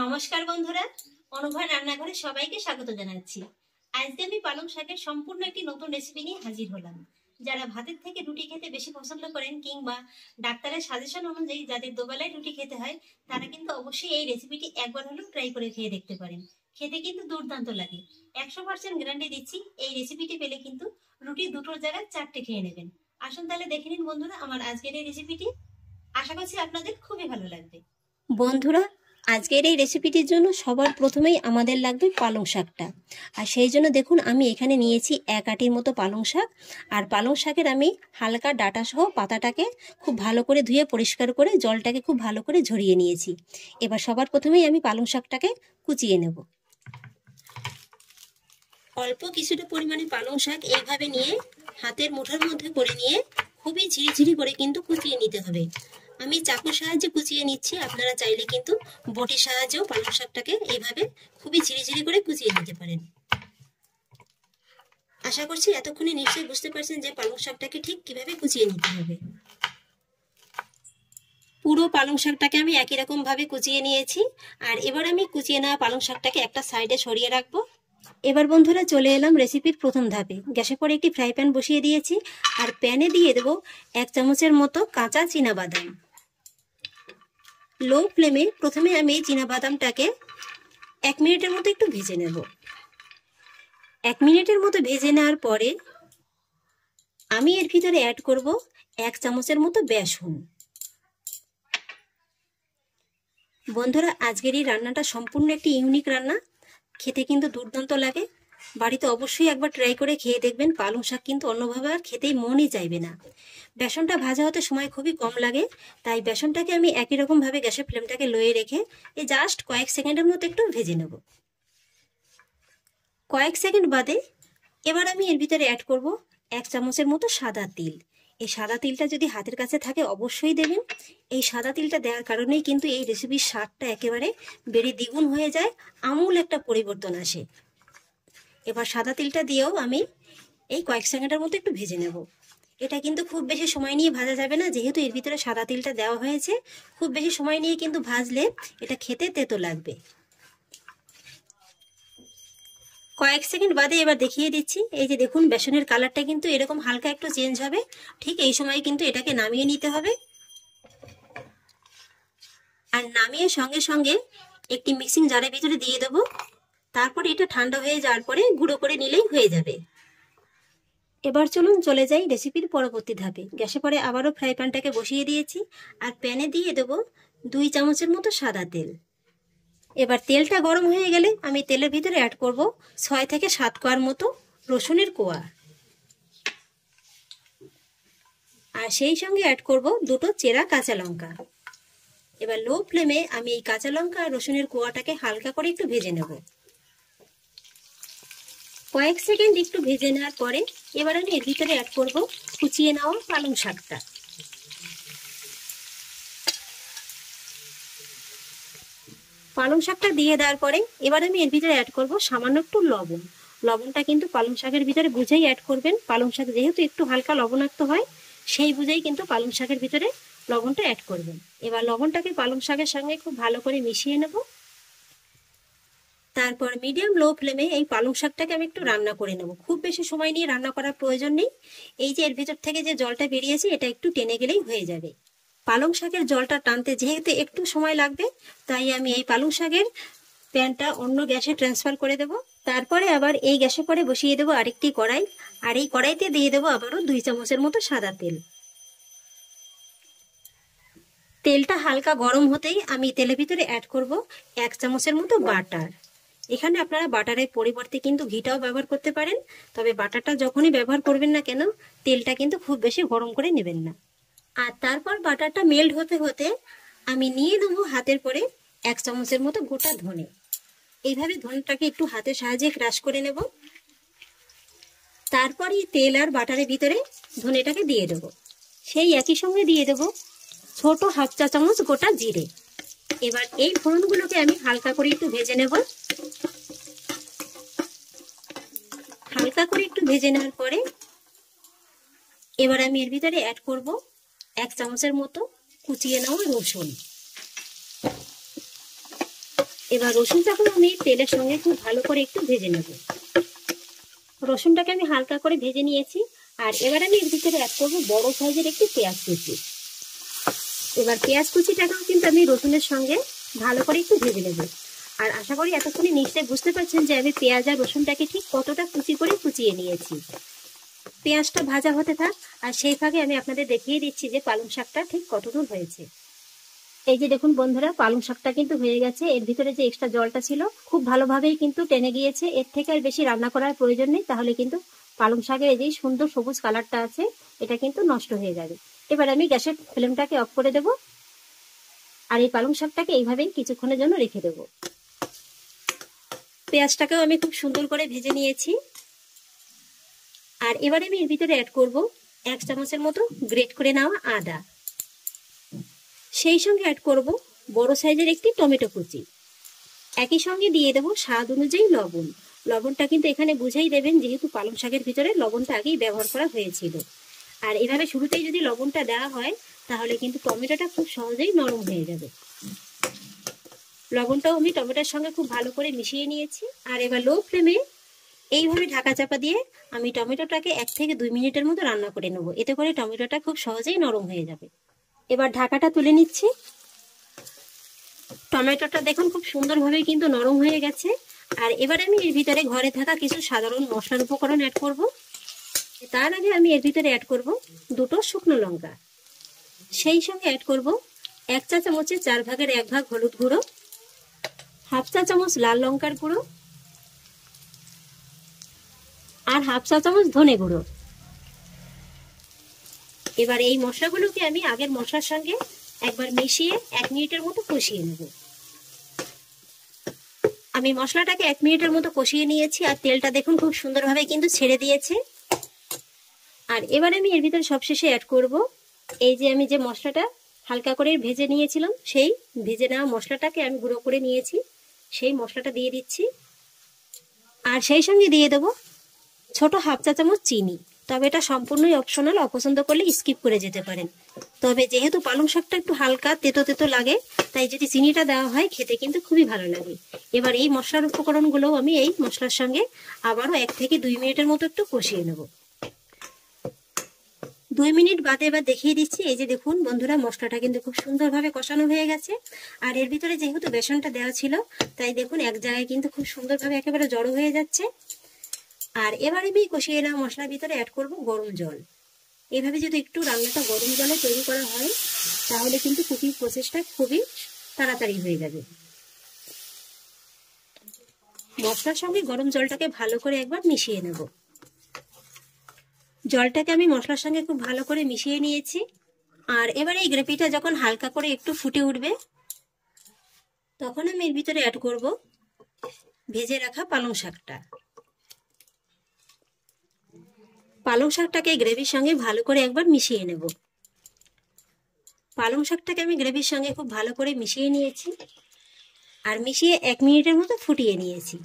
নমস্কার বন্ধুরা অনুভয় রান্নাঘরে সবাইকে স্বাগত জানাচ্ছি আজকে আমি পালং শাকের সম্পূর্ণ একটি নতুন রেসিপি নিয়ে হাজির হলাম যারা ভাতের থেকে রুটি খেতে বেশি পছন্দ করেন কিংবা ডাক্তারের সাজেশন অনুযায়ী যাদের দোবেলায় রুটি খেতে হয় তারা কিন্তু অবশ্যই এই রেসিপিটি একবার হলেও ট্রাই করে খেয়ে দেখতে পারেন খেতে কিন্তু দুর্দান্ত লাগে একশো পার্সেন্ট গ্যারান্টি দিচ্ছি এই রেসিপিটি পেলে কিন্তু রুটি দুটোর জায়গায় চারটে খেয়ে নেবেন আসুন তাহলে দেখে নিন বন্ধুরা আমার আজকের এই রেসিপিটি আশা করছি আপনাদের খুবই ভালো লাগবে বন্ধুরা আজকের এই রেসিপিটির জন্য সবার প্রথমেই আমাদের লাগবে পালং শাকটা আর সেই জন্য দেখুন আমি এখানে নিয়েছি এক আটির মতো পালং শাক আর পালং শাকের আমি হালকা ডাটা সহ পাতাটাকে খুব ভালো করে ধুয়ে পরিষ্কার করে জলটাকে খুব ভালো করে ঝরিয়ে নিয়েছি এবার সবার প্রথমেই আমি পালং শাকটাকে কুচিয়ে নেব অল্প কিছুটা পরিমাণে পালং শাক এইভাবে নিয়ে হাতের মুঠোর মধ্যে করে নিয়ে খুবই ঝিরিঝিরি করে কিন্তু কুচিয়ে নিতে হবে আমি চাকুর সাহায্যে কুচিয়ে নিচ্ছি আপনারা চাইলে কিন্তু বটির সাহায্যেও পালং শাকটাকে এইভাবে খুবই ঝিরিঝিরি করে কুচিয়ে নিতে পারেন আশা করছি এতক্ষণে নিশ্চয়ই বুঝতে পারছেন যে পালং শাকটাকে ঠিক কিভাবে কুচিয়ে নিতে হবে পুরো পালং শাকটাকে আমি একই রকমভাবে কুচিয়ে নিয়েছি আর এবার আমি কুচিয়ে নেওয়া পালং শাকটাকে একটা সাইডে সরিয়ে রাখবো এবার বন্ধুরা চলে এলাম রেসিপির প্রথম ধাপে গ্যাসে পরে একটি ফ্রাই প্যান বসিয়ে দিয়েছি আর প্যানে দিয়ে দেবো এক চামচের মতো কাঁচা বাদাম লো ফ্লেমে প্রথমে আমি বাদামটাকে এক মিনিটের মতো একটু ভেজে নেব এক মিনিটের মতো ভেজে নেওয়ার পরে আমি এর ভিতরে অ্যাড করব এক চামচের মতো বেসন বন্ধুরা আজকের এই রান্নাটা সম্পূর্ণ একটি ইউনিক রান্না খেতে কিন্তু দুর্দান্ত লাগে বাড়িতে অবশ্যই একবার ট্রাই করে খেয়ে দেখবেন পালং শাক কিন্তু অন্যভাবে আর খেতেই মনই চাইবে না বেসনটা ভাজা হতে সময় খুবই কম লাগে তাই বেসনটাকে আমি একই রকমভাবে গ্যাসের ফ্লেমটাকে লয়ে রেখে এই জাস্ট কয়েক সেকেন্ডের মতো একটু ভেজে নেব কয়েক সেকেন্ড বাদে এবার আমি এর ভিতরে অ্যাড করব এক চামচের মতো সাদা তিল এই সাদা তিলটা যদি হাতের কাছে থাকে অবশ্যই দেবেন এই সাদা তিলটা দেওয়ার কারণেই কিন্তু এই রেসিপির স্বাদটা একেবারে বেড়ে দ্বিগুণ হয়ে যায় আমূল একটা পরিবর্তন আসে এবার সাদা তিলটা দিয়েও আমি এই কয়েক সেকেন্ডের মধ্যে একটু ভেজে নেব এটা কিন্তু খুব বেশি সময় নিয়ে ভাজা যাবে না যেহেতু এর ভিতরে সাদা তিলটা দেওয়া হয়েছে খুব বেশি সময় নিয়ে কিন্তু ভাজলে এটা খেতে তেতো লাগবে কয়েক সেকেন্ড বাদে এবার দেখিয়ে দিচ্ছি এই যে দেখুন বেসনের কালারটা কিন্তু এরকম হালকা একটু চেঞ্জ হবে ঠিক এই সময় কিন্তু এটাকে নামিয়ে নিতে হবে আর নামিয়ে সঙ্গে সঙ্গে একটি মিক্সিং জারের ভিতরে দিয়ে দেবো তারপর এটা ঠান্ডা হয়ে যাওয়ার পরে গুঁড়ো করে নিলেই হয়ে যাবে এবার চলুন চলে যাই রেসিপির পরবর্তী ধাপে গ্যাসে পরে আবারও ফ্রাই প্যানটাকে বসিয়ে দিয়েছি আর প্যানে দিয়ে দেব দুই চামচের মতো সাদা তেল এবার তেলটা গরম হয়ে গেলে আমি তেলের ভিতরে অ্যাড করব ছয় থেকে সাত কোয়ার মতো রসুনের কোয়া আর সেই সঙ্গে অ্যাড করব দুটো চেরা কাঁচা লঙ্কা এবার লো ফ্লেমে আমি এই কাঁচা লঙ্কা আর রসুনের কোয়াটাকে হালকা করে একটু ভেজে নেবো কয়েক সেকেন্ড একটু ভেজে নেওয়ার পরে এবার আমি এর ভিতরে অ্যাড করবো কুচিয়ে নেওয়া পালং শাকটা পালং শাকটা দিয়ে দেওয়ার পরে এবার আমি এর ভিতরে অ্যাড করবো সামান্য একটু লবণ লবণটা কিন্তু পালং শাকের ভিতরে বুঝেই অ্যাড করবেন পালং শাক যেহেতু একটু হালকা লবণাক্ত হয় সেই বুঝেই কিন্তু পালং শাকের ভিতরে লবণটা অ্যাড করবেন এবার লবণটাকে পালং শাকের সঙ্গে খুব ভালো করে মিশিয়ে নেবো তারপর মিডিয়াম লো ফ্লেমে এই পালং শাকটাকে আমি একটু রান্না করে নেব খুব বেশি সময় নিয়ে রান্না করার প্রয়োজন নেই এই যে এর ভেতর থেকে যে জলটা বেরিয়েছে এটা একটু টেনে গেলেই হয়ে যাবে পালং শাকের জলটা টানতে যেহেতু একটু সময় লাগবে তাই আমি এই পালং শাকের প্যানটা অন্য গ্যাসে ট্রান্সফার করে দেব তারপরে আবার এই গ্যাসে করে বসিয়ে দেবো আরেকটি কড়াই আর এই কড়াইতে দিয়ে দেবো আবারও দুই চামচের মতো সাদা তেল তেলটা হালকা গরম হতেই আমি তেলের ভিতরে অ্যাড করব এক চামচের মতো বাটার এখানে আপনারা বাটারের পরিবর্তে কিন্তু ঘিটাও ব্যবহার করতে পারেন তবে বাটারটা যখনই ব্যবহার করবেন না কেন তেলটা কিন্তু খুব বেশি গরম করে নেবেন না আর তারপর বাটারটা মেল্ট হতে হতে আমি নিয়ে নেবো হাতের পরে এক চামচের মতো গোটা ধনে এইভাবে ধনেটাকে একটু হাতের সাহায্যে ক্রাশ করে নেব তারপরই তেল আর বাটারের ভিতরে ধনেটাকে দিয়ে দেবো সেই একই সঙ্গে দিয়ে দেবো ছোট হাফ চা চামচ গোটা জিরে এবার এই ফোড়নগুলোকে আমি হালকা করে একটু ভেজে নেব হালকা করে একটু ভেজে নেওয়ার পরে এবার আমি এর ভিতরে অ্যাড করব এক চামচের মতো কুচিয়ে নেওয়া রসুন এবার যখন আমি তেলের সঙ্গে খুব ভালো করে একটু ভেজে নেব রসুনটাকে আমি হালকা করে ভেজে নিয়েছি আর এবার আমি এর ভিতরে অ্যাড করবো বড় সাইজের একটি পেঁয়াজ কুচি এবার পেঁয়াজ কুচিটাকেও কিন্তু আমি রসুনের সঙ্গে ভালো করে একটু ভেজে নেব আর আশা করি এতক্ষণে নিশ্চয়ই বুঝতে পারছেন যে আমি পেঁয়াজ আর রসুনটাকে ঠিক কতটা কুচি করে কুচিয়ে নিয়েছি পেঁয়াজটা ভাজা হতে থাক আর সেই ফাঁকে আমি আপনাদের দেখিয়ে দিচ্ছি যে পালং শাকটা ঠিক কতদূর হয়েছে এই যে দেখুন বন্ধুরা পালং শাকটা কিন্তু হয়ে গেছে এর ভিতরে যে এক্সট্রা জলটা ছিল খুব ভালোভাবেই কিন্তু টেনে গিয়েছে এর থেকে আর বেশি রান্না করার প্রয়োজন নেই তাহলে কিন্তু পালং শাকের এই যে সুন্দর সবুজ কালারটা আছে এটা কিন্তু নষ্ট হয়ে যাবে এবার আমি গ্যাসের ফ্লেমটাকে অফ করে দেব আর এই পালং শাকটাকে এইভাবেই কিছুক্ষণের জন্য রেখে দেব পেঁয়াজটাকেও আমি খুব সুন্দর করে ভেজে নিয়েছি আর এবার আমি এর ভিতরে অ্যাড করব এক চামচের মতো গ্রেট করে নেওয়া আদা সেই সঙ্গে অ্যাড করব বড় সাইজের একটি টমেটো কুচি একই সঙ্গে দিয়ে দেবো স্বাদ অনুযায়ী লবণ লবণটা কিন্তু এখানে বুঝেই দেবেন যেহেতু পালং শাকের ভিতরে লবণটা আগেই ব্যবহার করা হয়েছিল আর এভাবে শুরুতেই যদি লবণটা দেওয়া হয় তাহলে কিন্তু টমেটোটা খুব সহজেই নরম হয়ে যাবে লবণটাও আমি টমেটোর সঙ্গে খুব ভালো করে মিশিয়ে নিয়েছি আর এবার লো ফ্লেমে এইভাবে ঢাকা চাপা দিয়ে আমি টমেটোটাকে এক থেকে দুই মিনিটের মতো রান্না করে নেবো এতে করে টমেটোটা খুব সহজেই নরম হয়ে যাবে এবার ঢাকাটা তুলে নিচ্ছি টমেটোটা দেখুন খুব সুন্দরভাবে কিন্তু নরম হয়ে গেছে আর এবার আমি এর ভিতরে ঘরে থাকা কিছু সাধারণ মশলার উপকরণ অ্যাড করবো তার আগে আমি এর ভিতরে অ্যাড করব দুটো শুকনো লঙ্কা সেই সঙ্গে অ্যাড করব এক চা চামচে চার ভাগের এক ভাগ হলুদ গুঁড়ো হাফ চা চামচ লাল লঙ্কার গুঁড়ো আর হাফ চা চামচ ধনে গুঁড়ো এবার এই মশলাগুলোকে আমি আগের মশলার সঙ্গে একবার মিশিয়ে এক মিনিটের মতো কষিয়ে নেব আমি মশলাটাকে এক মিনিটের মতো কষিয়ে নিয়েছি আর তেলটা দেখুন খুব সুন্দরভাবে কিন্তু ছেড়ে দিয়েছে আর এবার আমি এর ভিতরে সবশেষে অ্যাড করব এই যে আমি যে মশলাটা হালকা করে ভেজে নিয়েছিলাম সেই ভেজে নেওয়া মশলাটাকে আমি গুঁড়ো করে নিয়েছি সেই মশলাটা দিয়ে দিচ্ছি আর সেই সঙ্গে দিয়ে দেবো ছোট হাফ চা চামচ চিনি তবে এটা সম্পূর্ণই অপশনাল অপছন্দ করলে স্কিপ করে যেতে পারেন তবে যেহেতু পালং শাকটা একটু হালকা তেতো তেতো লাগে তাই যদি চিনিটা দেওয়া হয় খেতে কিন্তু খুবই ভালো লাগে এবার এই মশলার উপকরণগুলোও আমি এই মশলার সঙ্গে আবারও এক থেকে দুই মিনিটের মতো একটু কষিয়ে নেবো দুই মিনিট বাদে এবার দেখিয়ে দিচ্ছি এই যে দেখুন বন্ধুরা মশলাটা কিন্তু খুব সুন্দরভাবে কষানো হয়ে গেছে আর এর ভিতরে যেহেতু বেসনটা দেওয়া ছিল তাই দেখুন এক জায়গায় কিন্তু খুব সুন্দরভাবে একেবারে জড়ো হয়ে যাচ্ছে আর এবারে আমি কষিয়ে নেওয়া মশলার ভিতরে অ্যাড করব গরম জল এভাবে যদি একটু রান্নাটা গরম জলে তৈরি করা হয় তাহলে কিন্তু কুকিং প্রসেসটা খুবই তাড়াতাড়ি হয়ে যাবে মশলার সঙ্গে গরম জলটাকে ভালো করে একবার মিশিয়ে নেবো জলটাকে আমি মশলার সঙ্গে খুব ভালো করে মিশিয়ে নিয়েছি আর এবার এই গ্রেভিটা যখন হালকা করে একটু ফুটে উঠবে তখন আমি এর ভিতরে অ্যাড করব ভেজে রাখা পালং শাকটা পালং শাকটাকে গ্রেভির সঙ্গে ভালো করে একবার মিশিয়ে নেব পালং শাকটাকে আমি গ্রেভির সঙ্গে খুব ভালো করে মিশিয়ে নিয়েছি আর মিশিয়ে এক মিনিটের মতো ফুটিয়ে নিয়েছি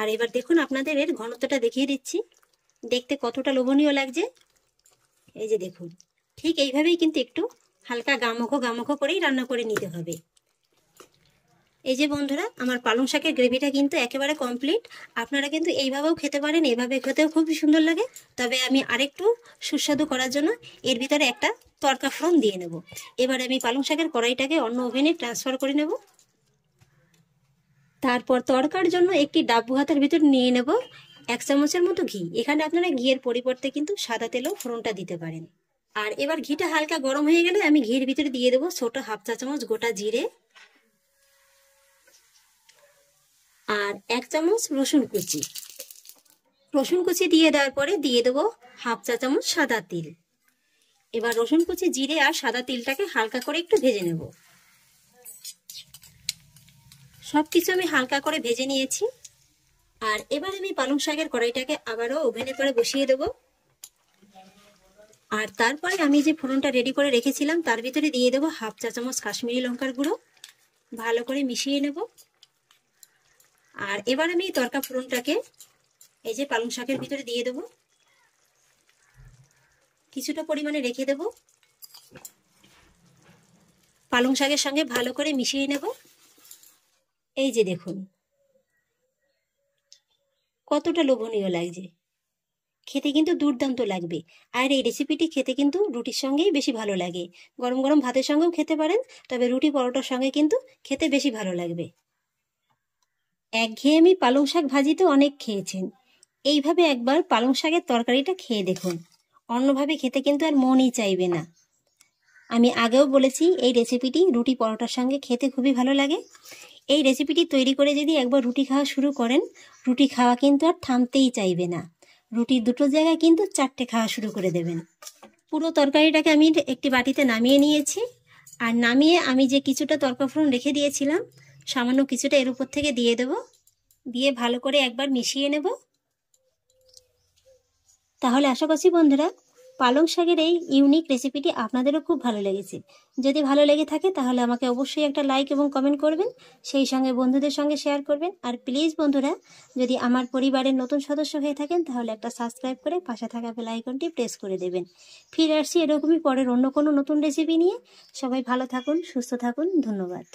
আর এবার দেখুন আপনাদের এর ঘনত্বটা দেখিয়ে দিচ্ছি দেখতে কতটা লোভনীয় লাগছে এই যে দেখুন ঠিক এইভাবেই কিন্তু একটু হালকা গামখো গামখো করেই রান্না করে নিতে হবে এই যে বন্ধুরা আমার পালং শাকের গ্রেভিটা কিন্তু একেবারে কমপ্লিট আপনারা কিন্তু এইভাবেও খেতে পারেন এইভাবে খেতেও খুবই সুন্দর লাগে তবে আমি আরেকটু সুস্বাদু করার জন্য এর ভিতরে একটা তরকা ফোরন দিয়ে নেব এবার আমি পালং শাকের কড়াইটাকে অন্য ওভেনে ট্রান্সফার করে নেব তারপর তরকার জন্য একটি ডাব্বু হাতের ভিতর নিয়ে নেব এক চামচের মতো ঘি এখানে আপনারা ঘিয়ের পরিবর্তে কিন্তু সাদা তেলও ফোড়নটা দিতে পারেন আর এবার ঘিটা হালকা গরম হয়ে গেলে আমি ঘির ভিতরে দিয়ে দেবো ছোট হাফ চা চামচ গোটা জিরে আর এক চামচ রসুন কুচি রসুন কুচি দিয়ে দেওয়ার পরে দিয়ে দেবো হাফ চা চামচ সাদা তিল এবার রসুন কুচি জিরে আর সাদা তিলটাকে হালকা করে একটু ভেজে নেব সব কিছু আমি হালকা করে ভেজে নিয়েছি আর এবার আমি পালং শাকের কড়াইটাকে আবারও ওভেনে করে বসিয়ে দেবো আর তারপরে আমি যে ফোড়নটা রেডি করে রেখেছিলাম তার ভিতরে দিয়ে দেবো হাফ চা চামচ কাশ্মীরি লঙ্কার গুঁড়ো ভালো করে মিশিয়ে নেব আর এবার আমি তরকা ফোড়নটাকে এই যে পালং শাকের ভিতরে দিয়ে দেবো কিছুটা পরিমাণে রেখে দেব পালং শাকের সঙ্গে ভালো করে মিশিয়ে নেব এই যে দেখুন কতটা লোভনীয় লাগছে খেতে কিন্তু দুর্দান্ত লাগবে আর এই রেসিপিটি খেতে কিন্তু রুটির সঙ্গেই বেশি ভালো লাগে গরম গরম ভাতের সঙ্গেও খেতে পারেন তবে রুটি পরোটার সঙ্গে কিন্তু খেতে বেশি ভালো লাগবে একঘেয়েমি পালং শাক ভাজি তো অনেক খেয়েছেন এইভাবে একবার পালং শাকের তরকারিটা খেয়ে দেখুন অন্যভাবে খেতে কিন্তু আর মনই চাইবে না আমি আগেও বলেছি এই রেসিপিটি রুটি পরোটার সঙ্গে খেতে খুবই ভালো লাগে এই রেসিপিটি তৈরি করে যদি একবার রুটি খাওয়া শুরু করেন রুটি খাওয়া কিন্তু আর থামতেই চাইবে না রুটির দুটো জায়গায় কিন্তু চারটে খাওয়া শুরু করে দেবেন পুরো তরকারিটাকে আমি একটি বাটিতে নামিয়ে নিয়েছি আর নামিয়ে আমি যে কিছুটা তরকাফোড়ন রেখে দিয়েছিলাম সামান্য কিছুটা এর উপর থেকে দিয়ে দেব দিয়ে ভালো করে একবার মিশিয়ে নেব তাহলে আশা করছি বন্ধুরা পালং শাকের এই ইউনিক রেসিপিটি আপনাদেরও খুব ভালো লেগেছে যদি ভালো লেগে থাকে তাহলে আমাকে অবশ্যই একটা লাইক এবং কমেন্ট করবেন সেই সঙ্গে বন্ধুদের সঙ্গে শেয়ার করবেন আর প্লিজ বন্ধুরা যদি আমার পরিবারের নতুন সদস্য হয়ে থাকেন তাহলে একটা সাবস্ক্রাইব করে পাশে থাকা বেল আইকনটি প্রেস করে দেবেন ফিরে আসছি এরকমই পরের অন্য কোনো নতুন রেসিপি নিয়ে সবাই ভালো থাকুন সুস্থ থাকুন ধন্যবাদ